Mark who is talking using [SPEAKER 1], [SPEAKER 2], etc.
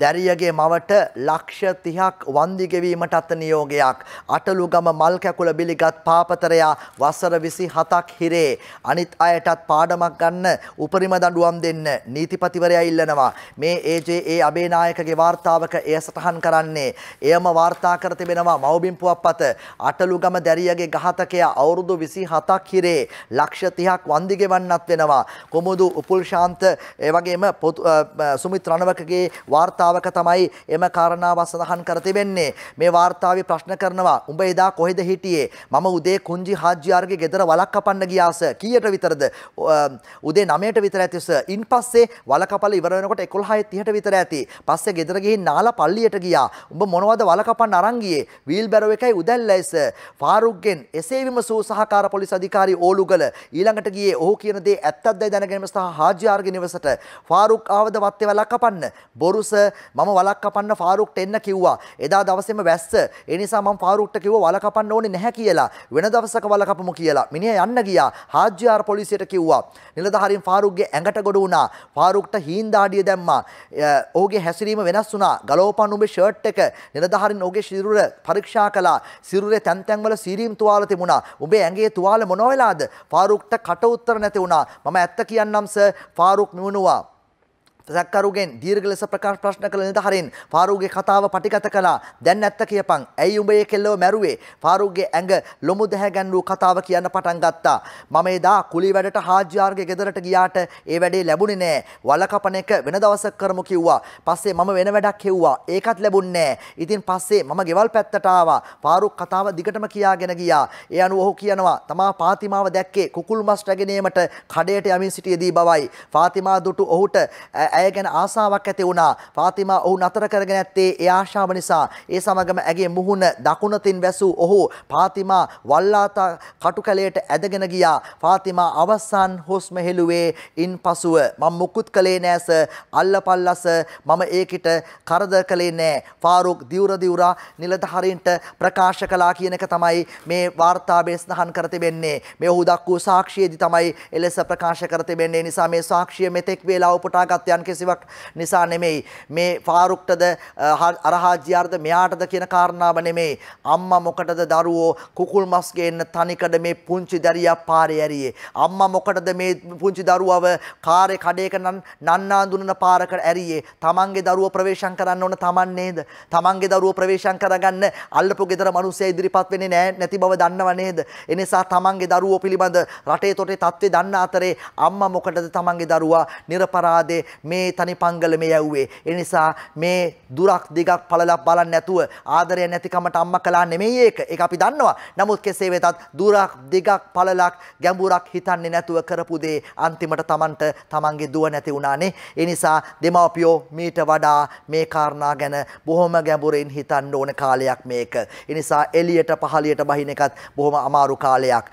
[SPEAKER 1] දැරියගේ මවට ලක්ෂ තිහක් වන්දිගෙවීමට අත නියෝගයක්. අටලුගම මල් කැකුල බිලිගත් පාපතරයා වසර විසි හතක් හිරේ. අනිත් අයටත් පාඩමක් ගන්න උපරිම දඩුවම් දෙන්න නීතිපතිවරය ඉල්ලනවා. මේ ඒජේ ඒ අබේනායකගේ වාර්තාවක එය සටහන් කරන්නේ. එයම වාර්තා කර තිබෙනවා මවබිම්පුවක් පත. අටලුගම දැරියගේ ගහතකයා අවුරුදු විසි හතක් හිරේ. ලක්ෂ තිහක් වන්දිගෙවන්නත් වෙනවා. කොමුදු උපුල්ශාන්ත ඒවගේම සුමිත් රණවකගේ වාර්තා වාර්තාවක තමයි එම කාරණාව සඳහන් කර තිබෙන්නේ. මේ වාර්තාවේ ප්‍රශ්න කරනවා උඹ එදා කොහෙද හිටියේ? මම උදේ කුංජි හාජ්‍යාර්ගේ ගෙදර වලක් කපන්න ගියාස. කීයට විතරද? උදේ 9ට විතර ඇතිස. ඉන්පස්සේ වල කපලා ඉවර වෙනකොට 11:30ට විතර ඇති. පස්සේ ගෙදර ගිහින් නාලා පල්ලියට ගියා. උඹ මොනවද වල කපන්න අරන් ගියේ? වීල් බැරෝ එකයි උදැල්ලයිස. ෆාරුක්ගෙන් එසේ විමසූ සහකාර පොලිස් අධිකාරී ඕලුගල ඊළඟට ගියේ ඔහු කියන දේ ඇත්තක්දයි දැනගැනීම සහ හාජියාර්ගේ නිවසට ෆාරුක් ආවද වත්තේ වලක් කපන්න බොරුස මම වලක් කපන්න ෆාරුක්ට එන්න කිව්වා. එදා දවසේම වැස්ස. ඒ නිසා මම ෆාරුක්ට කිව්වා වල කපන්න ඕනේ නැහැ කියලා. වෙන දවසක වල කපමු කියලා. මිනිහා යන්න ගියා. හාජ්‍යාර් පොලිසියට කිව්වා. නිලධාරීන් ෆාරුක්ගේ ඇඟට ගොඩ වුණා. ෆාරුක්ට හීන් දාඩිය දැම්මා. ඔහුගේ හැසිරීම වෙනස් වුණා. ගලවපන් උඹේ ෂර්ට් එක නිලධාරීන් ඔහුගේ සිරුර පරීක්ෂා කළා. සිරුරේ තැන් තැන්වල සීරීම් තුවාල තිබුණා. උඹේ ඇඟේ තුවාල මොන වෙලාද? ෆාරුක්ට කට උත්තර නැති වුණා. මම ඇත්ත කියන්නම් සර් ෆාරුක් නිවුණා. සැක්කරුගෙන් දීර්ඝ ලෙස ප්‍රකාශ ප්‍රශ්න කළ නිදහරින් ෆාරුගේ කතාව පටිගත කළා. දැන් ඇත්ත කියපන්. ඇයි උඹ ඒ කෙල්ලව මැරුවේ? ෆාරුගේ ඇඟ ලොමු දැහැගන් වූ කතාව කියන්න පටන් ගත්තා. මම එදා කුලි වැඩට හාජ්‍යාර්ගේ ගෙදරට ගියාට ඒ වැඩේ ලැබුණේ නෑ. වල කපන එක වෙන දවසක් කරමු කිව්වා. පස්සේ මම වෙන වැඩක් හෙව්වා. ඒකත් ලැබුණේ නෑ. ඉතින් පස්සේ මම ගෙවල් පැත්තට ආවා. ෆාරුක් කතාව දිගටම කියාගෙන ගියා. ඒ අනුව ඔහු කියනවා තමා පාතිමාව දැක්කේ කුකුල් මස් රැගෙන කඩයට යමින් සිටියේදී බවයි. ෆාතිමා දුටු ඔහුට ඇය ගැන ආසාවක් ඇති වුණා. ෆාතිමා ඔහු නතර කරගෙන ඇත්තේ ඒ ආශාව නිසා. ඒ සමගම ඇගේ මුහුණ දකුණතින් වැසූ ඔහු ෆාතිමා වල්ලාතා කටුකැලයට ඇදගෙන ගියා. ෆාතිමා අවසන් හුස්ම හෙළුවේ ඉන්පසුව මම මුකුත් කළේ නෑස අල්ලපල්ලස මම ඒකිට කරදර කළේ නෑ. ෆාරුක් දිවුර දිවුරා නිලධාරීන්ට ප්‍රකාශ කළා කියන එක තමයි මේ වාර්තාවේ සඳහන් කර තිබෙන්නේ. මේ ඔහු දක්වූ සාක්ෂියේදී තමයි එලෙස ප්‍රකාශ කර තිබෙන්නේ. නිසා මේ සාක්ෂිය මෙතෙක් වේලා උපුටාගත් යන වෙනස්කම් කිසිවක් නිසා නෙමෙයි මේ ෆාරුක්ටද අරහාජ්‍යර්ද මෙයාටද කියන කාරණාව නෙමෙයි අම්මා මොකටද දරුවෝ කුකුල් මස් ගේන්න තනිකඩ මේ පුංචි දැරියා පාරේ ඇරියේ අම්මා මොකටද මේ පුංචි දරුවව කාරේ කඩේක නන්නාඳුනන පාරකට ඇරියේ තමන්ගේ දරුව ප්‍රවේශම් කරන්න ඕන තමන් නේද තමන්ගේ දරුව ප්‍රවේශම් කරගන්න අල්ලපු ගෙදර මිනිස්සයා ඉදිරිපත් වෙන්නේ නැහැ නැති බව දන්නව නේද එනිසා තමන්ගේ දරුවෝ පිළිබඳ රටේ තොටේ තත්ත්වේ දන්න අතරේ අම්මා මොකටද තමන්ගේ දරුවා නිර්පරාදේ මේ තනි පංගල මේ යව්වේ. ඒ නිසා මේ දුරක් දිගක් පළලක් බලන්නේ නැතුව ආදරය නැතිකමට අම්මා කළා නෙමෙයි ඒක. ඒක අපි දන්නවා. නමුත් කෙසේ වෙතත් දුරක් දිගක් පළලක් ගැඹුරක් හිතන්නේ නැතුව කරපු දේ අන්තිමට Tamanට Tamanගේ දුව නැති වුණානේ. ඒ නිසා දෙමාපියෝ මීට වඩා මේ කාරණා ගැන බොහොම ගැඹුරින් හිතන්න ඕන කාලයක් මේක. ඒ නිසා එළියට පහළියට බහින එකත් බොහොම අමාරු කාලයක්.